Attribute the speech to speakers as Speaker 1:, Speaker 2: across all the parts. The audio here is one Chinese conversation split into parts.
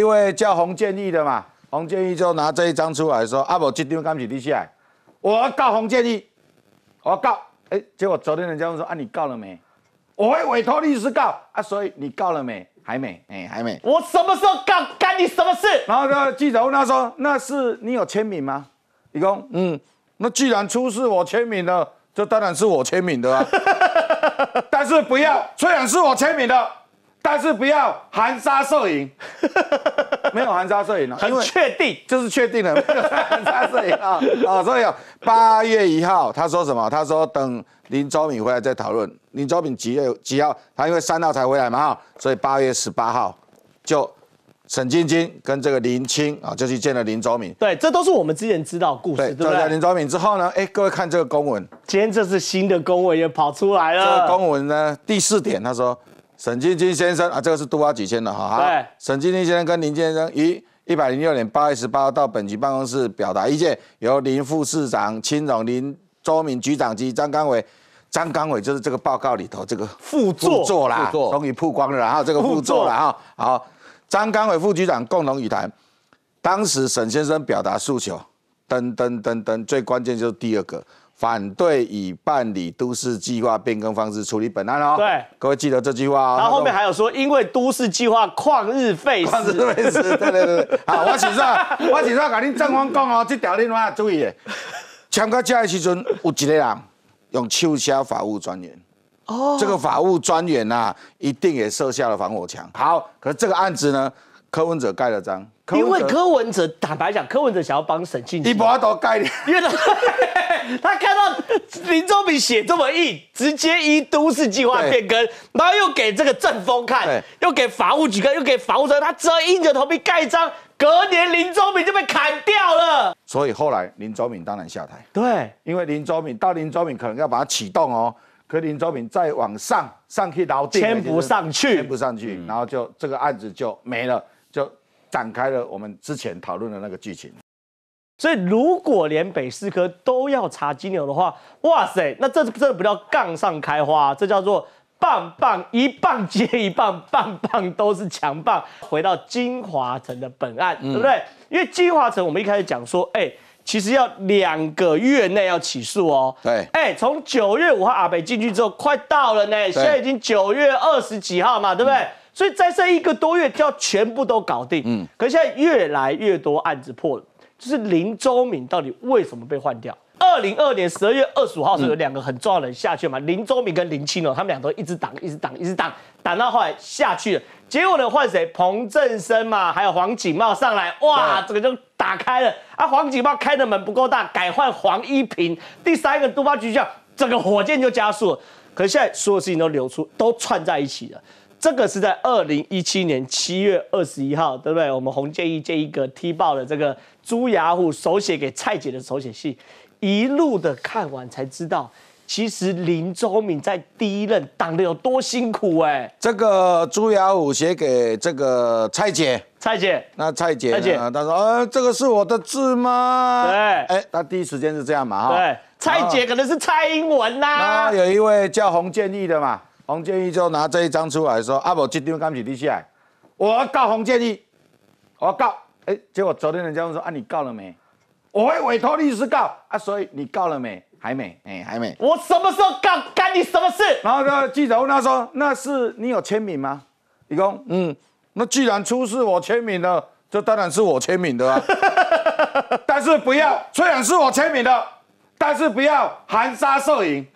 Speaker 1: 因为叫洪建义的嘛，洪建义就拿这一张出来说：“阿伯，这张干起立息来，我要告洪建义，我要告。”哎，结果昨天人家问说：“啊，你告了没？”我会委托律师告啊，所以你告了没？还没，哎，还没。我什么时候告？干你什么事？然后呢，记者他说：“那是你有签名吗？”李工，嗯，那既然出示我签名了，这当然是我签名的啊。但是不要，虽然是我签名的，但是不要含沙射影。没有含沙射影了，因为确定就是确定了没有含沙射影啊啊，所以啊，八月一号他说什么？他说等林周敏回来再讨论。林周敏几月几号？他因为三号才回来嘛，所以八月十八号就沈晶晶跟这个林青啊就去见了林昭敏。对，这都是我们之前
Speaker 2: 知道故事，对不对？林昭
Speaker 1: 敏之后呢？哎，各位看这个公文，今天这是新的公文也跑出来了。公文呢第四点，他说。沈晶晶先生啊，这个是杜阿菊千的哈。对，沈晶晶先生跟林先生一一百零六年八月十八到本局办公室表达意见，由林副市长、青总、林周敏局长及张刚伟、张刚伟就是这个报告里头这个
Speaker 3: 副座啦，终
Speaker 1: 于曝光了，然后这个副座了哈。好，张刚伟副局长共同语谈，当时沈先生表达诉求，噔噔噔噔，最关键就是第二个。反对以办理都市计划变更方式处理本案哦。对，各位记得这句话哦。然后后面还
Speaker 2: 有说，因为都市计划旷日费时。旷日费时。对对对。好，我请说，我请说，跟恁正方讲
Speaker 1: 哦，这条恁也要注意的。签到这的时阵，有一个人用邱销法务专员。哦。这个法务专员呐，一定也设下了防火墙。好，可是这个案子呢，柯文哲盖了章。因为柯文哲坦白讲，柯文哲想要帮沈庆，你把要都盖念，因为他
Speaker 2: 他看到林宗敏写这么硬，直接依都市计划变更，然后又给这个政风看，又给法务局看，又给法务长，他只要硬着头皮盖章。隔年林宗敏就被砍掉了，
Speaker 1: 所以后来林宗敏当然下台。对，因为林宗敏到林宗敏可能要把它启动哦，可林宗敏再往上上去到签不上去，签不上去，然后就这个案子就没了。展开了我们之前讨论的那个剧情，所以如果连北市科
Speaker 2: 都要查金牛的话，哇塞，那这这不叫杠上开花，这叫做棒棒一棒接一棒，棒棒都是强棒。回到金华城的本案，对不对？因为金华城我们一开始讲说，哎，其实要两个月内要起诉哦。对，哎，从九月五号阿北进去之后，快到了呢，现在已经九月二十几号嘛，对不对？所以在这一个多月就要全部都搞定。嗯，可现在越来越多案子破了，就是林周敏到底为什么被换掉？二零二年十二月二十五号是有两个很重要的人下去嘛？林周敏跟林清龙，他们俩都一直挡，一直挡，一直挡，挡到后来下去了。结果呢，换谁？彭正生嘛，还有黄景茂上来，哇，这个就打开了啊！黄景茂开的门不够大，改换黄一平。第三个督发局长，整个火箭就加速了。可现在所有事情都流出，都串在一起了。这个是在二零一七年七月二十一号，对不对？我们洪建义这一个踢爆了这个朱雅虎手写给蔡姐的手写信，一路的看完才知道，其实林宗敏在第一任挡的有
Speaker 1: 多辛苦哎。这个朱雅虎写给这个蔡姐，蔡姐，那蔡姐，蔡姐，他说，呃，这个是我的字吗？对，哎，他第一时间是这样嘛，哈，对，蔡姐
Speaker 2: 可能是蔡英文呐，那
Speaker 1: 有一位叫洪建义的嘛。洪建义就拿这一张出来说：“阿伯，这张干起利息我要告洪建义，我要告。”哎，结果昨天人家问说：“啊，你告了没？”我会委托律师告啊，所以你告了没？还没，哎，还没。我什么时候告？干你什么事？然后记者问他说：“那是你有签名吗？”李工，嗯，那既然出示我签名了，这当然是我签名的啊。但是不要，虽然是我签名的。但是不要含沙射影，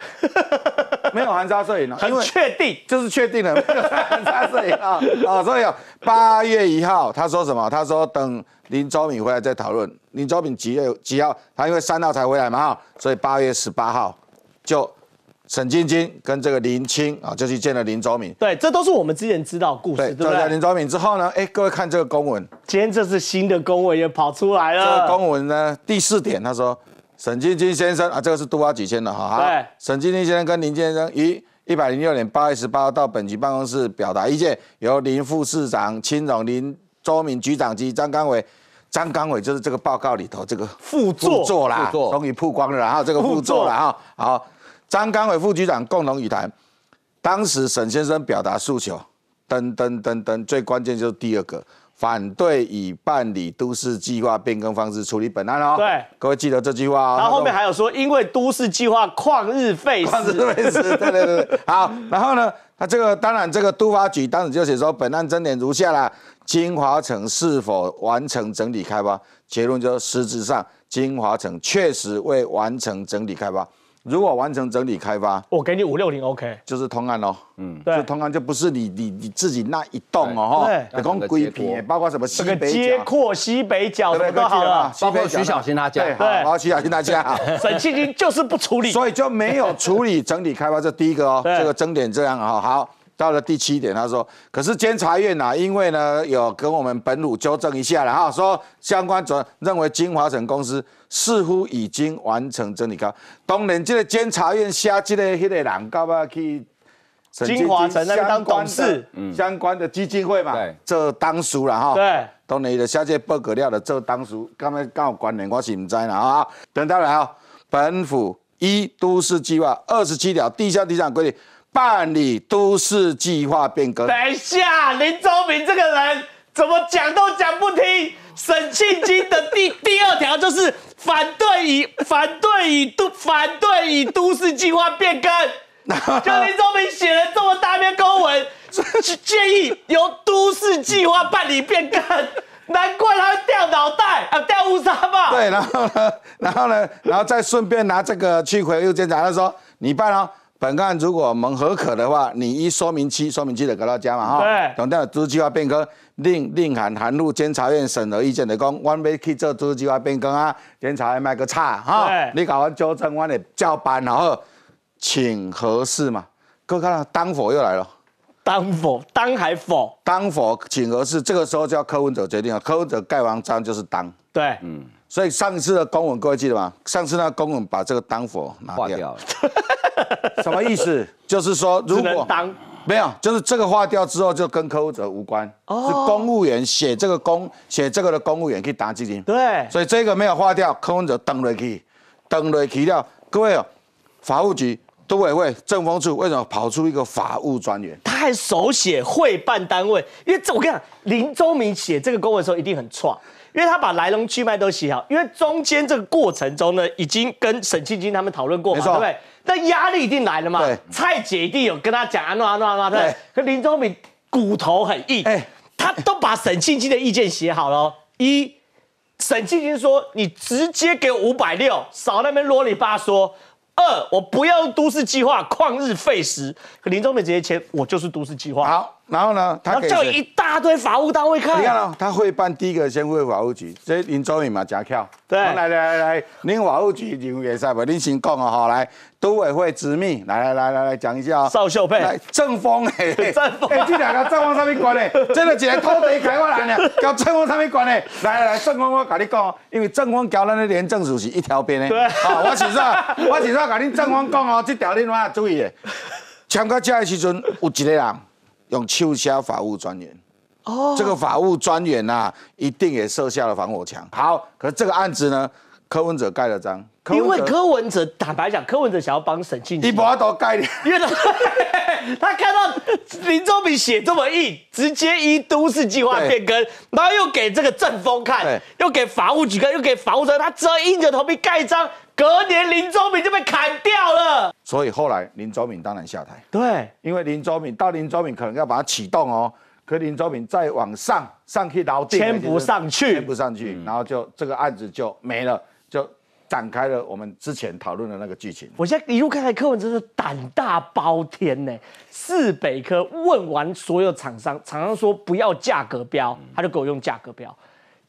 Speaker 1: 没有含沙射影啊，很确定就是确定了，没有含沙射影啊啊，所以八月一号他说什么？他说等林周敏回来再讨论。林周敏几月几号？他因为三号才回来嘛哈，所以八月十八号就沈晶晶跟这个林青啊就去见了林周敏。对，这都是我们之前知道故事，对不对？林周敏之后呢？哎，各位看这个公文，今天这是新的公文也跑出来了。公文呢第四点，他说。沈晶晶先生啊，这个是多花几千的哈。对。沈晶晶先生跟林先生，一一百零六年八月十八到本局办公室表达意见，由林副市长、青总林、周敏局长及张刚伟、张刚伟就是这个报告里头这个副座啦，终于曝光了。然后这个副座了哈。好，张刚伟副局长共同语谈，当时沈先生表达诉求，噔噔噔噔，最关键就是第二个。反对以办理都市计划变更方式处理本案哦。对，各位记得这句话哦。然后后面还
Speaker 2: 有说，因为都市计划旷日费时。旷日费时，对对对。
Speaker 1: 好，然后呢，他这个当然，这个都发局当时就写说，本案争点如下啦：金华城是否完成整体开发？结论就是实质上金华城确实未完成整体开发。如果完成整体开发，我给你五六零，OK，就是通案哦。嗯，对，通案就不是你你你自己那一栋哦，哈，你光规平，包括什么西北角，街
Speaker 2: 西北角都好了，包括徐小新他家，对，好，徐小新他家，沈庆
Speaker 1: 金就是不处理，所以就没有处理整体开发，这第一个哦，这个争点这样哈，好。到了第七点，他说：“可是监察院呐，因为呢有跟我们本鲁纠正一下了哈，说相关组认为金华城公司似乎已经完成整理。高。当年这个监察院下这个那个人，要不要去
Speaker 2: 金华城那当董事？
Speaker 1: 相关的基金会嘛，这当属了哈。对，当年的下届报告料的，这当属刚才刚好关联，我是不在了啊。等到来啊，本府一都市计划二十七条地下地上规定。”办理都市计划变更。等一
Speaker 2: 下，林宗明这个人怎么讲都讲不听。沈庆金的第 第二条就是反对以反对以都反对以都市计划变更。
Speaker 1: 就林宗
Speaker 2: 明写了这么大篇公文，去 建议由都市计划办理变更，难怪他会掉脑袋啊，掉乌纱帽。对，然
Speaker 1: 后呢？然后呢？然后再顺便拿这个去回右监查，他说：“你办喽。”本案如果我们许可的话，你一说明期，说明期的给大家嘛哈。对。等到二投资计划变更，另另函函入监察院审核意见的功，我们要去做投资计划变更啊，监察院卖个差哈。你搞完纠正，我们叫然后请合适嘛。各位看到当否又来了，当否当还否当否，请合适，这个时候叫科务者决定了，科务者盖完章就是当。对。嗯。所以上次的公文各位记得吗？上次那个公文把这个当否拿掉。什么意思？就是说，如果当没有，就是这个划掉之后，就跟柯文哲无关。哦，是公务员写这个公写这个的公务员可以打基金。对，所以这个没有划掉，柯文哲登得去，登得去掉。各位，法务局、都委会、政风处，为什么跑出一个法务专员？他还手写会办单位，因为这我跟你讲，林宗明写这个公文的时
Speaker 2: 候一定很创，因为他把来龙去脉都写好，因为中间这个过程中呢，已经跟沈庆金他们讨论过，没错，对不对？那压力一定来了嘛？蔡姐一定有跟他讲啊，诺啊诺啊诺。对。可林宗敏骨头很硬，他都把沈庆京的意见写好了。一，沈庆京说你直接给五百六，少那边啰里吧嗦。二，我不要都市计划，旷日费时。可林宗敏直接签，
Speaker 1: 我就是都市计划。好。然后呢，他叫一
Speaker 2: 大堆法务单位看。你看哦，
Speaker 1: 他会办第一个先会法务局，这林周颖嘛假跳。对，来来来来，您法务局林委会赛不？林先讲哦，好来，都委会执秘，来来来来来讲一下。邵秀佩，郑峰，哎，哎，这两个郑峰上面关呢？真的，竟个土地开发案呢，跟郑峰上面关呢？来来来，郑峰我跟你讲，因为郑峰交咱的廉政署是一条边的，对，好，我是说，我是说跟您郑峰讲哦，这条恁也要注意的，签个字的时阵有一个人。用秋家法务专员，哦，这个法务专员呐，一定也设下了防火墙。好，可是这个案子呢？柯文哲盖了章，因为柯文哲坦白讲，柯文哲想要帮沈庆，你把要都盖，因为他 看
Speaker 2: 到林宗秉写这么硬，直接依都市计划变更，然后又给这个政风看，又给法务局看，又给法务长，他只要硬着头皮盖章。隔年林宗秉就被砍掉了，
Speaker 1: 所以后来林宗秉当然下台，对，因为林宗秉到林宗秉可能要把它启动哦，可林宗秉再往上上去，然后签不上去，签不上去，然后就这个案子就没了。就展开了我们之前讨论的那个剧情。我现在一路看，来柯文真是胆大包天
Speaker 2: 呢。市北科问完所有厂商，厂商说不要价格标，他就给我用价格标。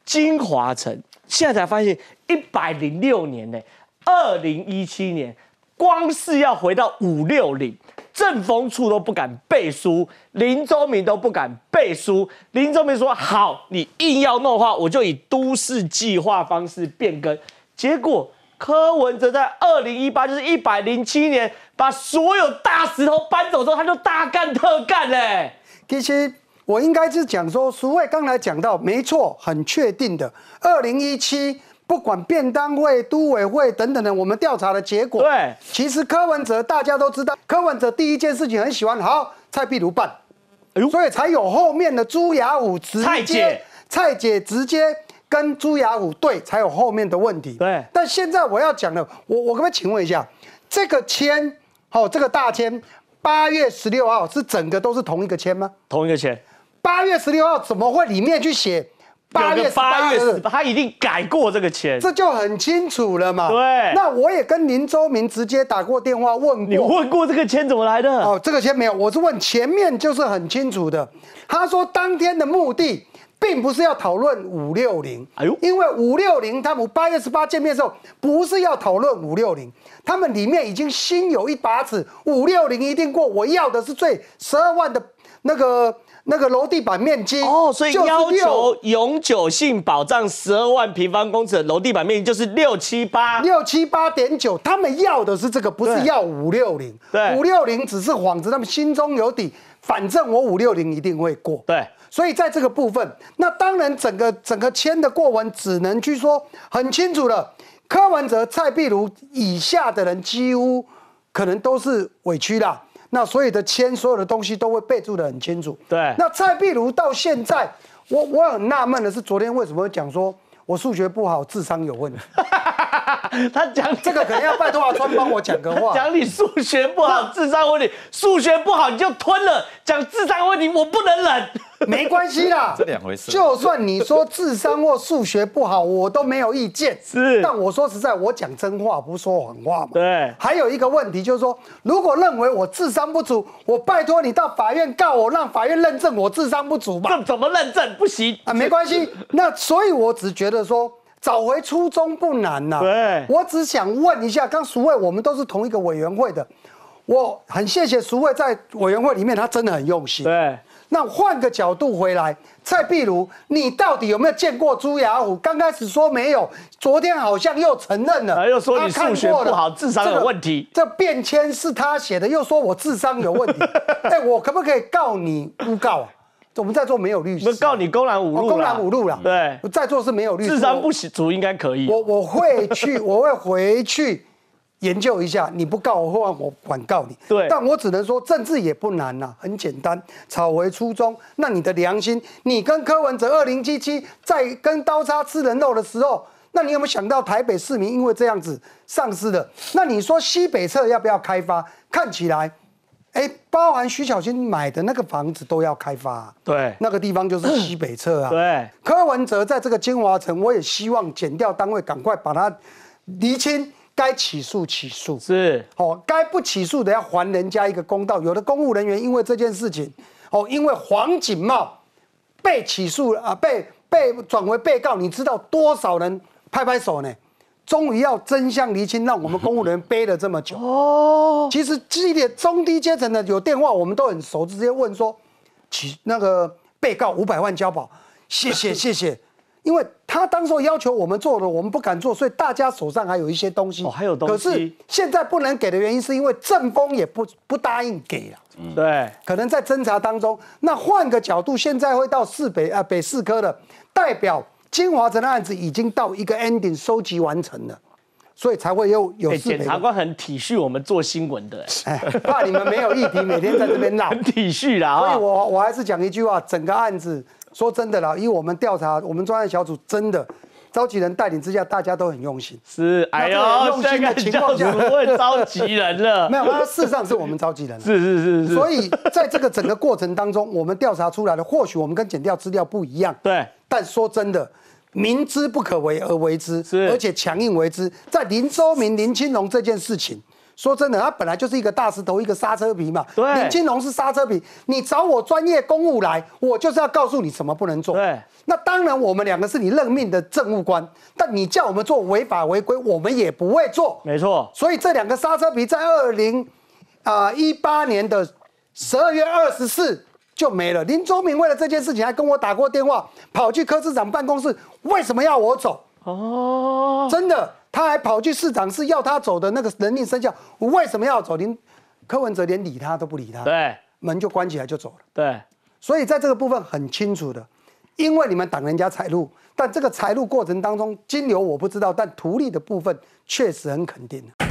Speaker 2: 金华城现在才发现，一百零六年呢，二零一七年，光是要回到五六零，郑风处都不敢背书，林周明都不敢背书。林周明说：“好，你硬要弄的话，我就以都市计划方式变更。”结果柯文哲在二零一八，就是一百零七年，把所有大石头搬走之后，他就大干特干嘞。
Speaker 3: 其实我应该是讲说，所谓刚才讲到，没错，很确定的。二零一七，不管便当会、都委会等等的，我们调查的结果。对，其实柯文哲大家都知道，柯文哲第一件事情很喜欢好蔡碧如办，哎呦，所以才有后面的朱雅武直接蔡姐直接。跟朱雅武对才有后面的问题。对，但现在我要讲的，我我可不可以请问一下，这个签，好，这个大签，八月十六号是整个都是同一个签吗？同一个签。八月十六号怎么会里面去写八月十八？
Speaker 2: 他一定改过这个签，这
Speaker 3: 就很清楚了嘛。对。那我也跟林周明直接打过电话问过，我问过这个签怎么来的？哦，这个签没有，我是问前面就是很清楚的。他说当天的目的。并不是要讨论五六零，哎呦，因为五六零他们八月十八见面的时候，不是要讨论五六零，他们里面已经心有一把尺，五六零一定过，我要的是最十二万的那个那个楼地板面积哦，所以要求
Speaker 2: 永久性保障十二万平方公尺的楼地板面积就是六七八
Speaker 3: 六七八点九，他们要的是这个，不是要五六零，对，五六零只是幌子，他们心中有底，反正我五六零一定会过，对。所以在这个部分，那当然整个整个签的过文只能去说很清楚了。柯文哲、蔡壁如以下的人，几乎可能都是委屈啦。那所有的签，所有的东西都会备注的很清楚。对。那蔡壁如到现在，我我很纳闷的是，昨天为什么讲说我数学不好，智商有问题？他讲这个肯定要拜托阿川帮我讲个话，讲你数学不好，智商问题，数学不好你就吞
Speaker 2: 了；讲智商问题，我不能忍。没关系啦，这两回事。就算
Speaker 3: 你说智商或数学不好，我都没有意见。是，但我说实在，我讲真话不说谎话嘛。对。还有一个问题就是说，如果认为我智商不足，我拜托你到法院告我，让法院认证我智商不足嘛。这怎么认证？不行啊，没关系。那所以，我只觉得说。找回初衷不难呐。对，我只想问一下，刚熟位，我们都是同一个委员会的，我很谢谢熟位在委员会里面，他真的很用心。对，那换个角度回来，蔡譬如，你到底有没有见过朱亚虎？刚开始说没有，昨天好像又承认了，又说你数学不好，智商有问题。这便签是他写的，又说我智商有问题，哎，我可不可以告你诬告啊？我们在座没有律师，我告你公然侮辱，公然侮辱了。对，我在座是没有律师，智商
Speaker 2: 不足应该可以。
Speaker 3: 我我会去，我会回去研究一下。你不告我，话我管告你。对，但我只能说政治也不难呐，很简单，炒回初衷。那你的良心，你跟柯文哲二零七七在跟刀叉吃人肉的时候，那你有没有想到台北市民因为这样子丧失的？那你说西北侧要不要开发？看起来。哎，包含徐小清买的那个房子都要开发，对，那个地方就是西北侧啊。对，柯文哲在这个金华城，我也希望减掉单位，赶快把它厘清，该起诉起诉，是，哦，该不起诉的要还人家一个公道。有的公务人员因为这件事情，哦，因为黄景茂被起诉了啊，被被转为被告，你知道多少人拍拍手呢？终于要真相厘清，让我们公务人背了这么久。哦，其实激点中低阶层的有电话，我们都很熟，直接问说：起那个被告五百万交保，谢谢谢谢。因为他当时要求我们做的，我们不敢做，所以大家手上还有一些东西。哦，还有东西。可是现在不能给的原因，是因为正风也不不答应给了。嗯，对。可能在侦查当中，那换个角度，现在会到市北啊北市科的代表。金华城的案子已经到一个 ending，收集完成了，所以才会又有检察
Speaker 2: 官很体恤我们做新闻的，哎，怕你们没有议题，每天在这边闹。很体
Speaker 3: 恤啦，所以我我还是讲一句话，整个案子说真的啦，以我们调查，我们专案小组真的。召集人带领之下，大家都很用心。是，哎呦，用心的情况下不会召集人了。没有，事实上是我们召集人。是是是是。所以在这个整个过程当中，我们调查出来的，或许我们跟检调资料不一样。对。但说真的，明知不可为而为之，而且强硬为之，在林周明、林青龙这件事情。说真的，他本来就是一个大石头，一个刹车皮嘛。对，林金龙是刹车皮，你找我专业公务来，我就是要告诉你什么不能做。对，那当然我们两个是你任命的政务官，但你叫我们做违法违规，我们也不会做。没错。所以这两个刹车皮在二零啊一八年的十二月二十四就没了。林宗明为了这件事情还跟我打过电话，跑去科市长办公室，为什么要我走？哦，真的。他还跑去市长室要他走的那个人命生效，我为什么要走？连柯文哲连理他都不理他，对，门就关起来就走了。对，所以在这个部分很清楚的，因为你们挡人家财路，但这个财路过程当中，金流我不知道，但图利的部分确实很肯定的。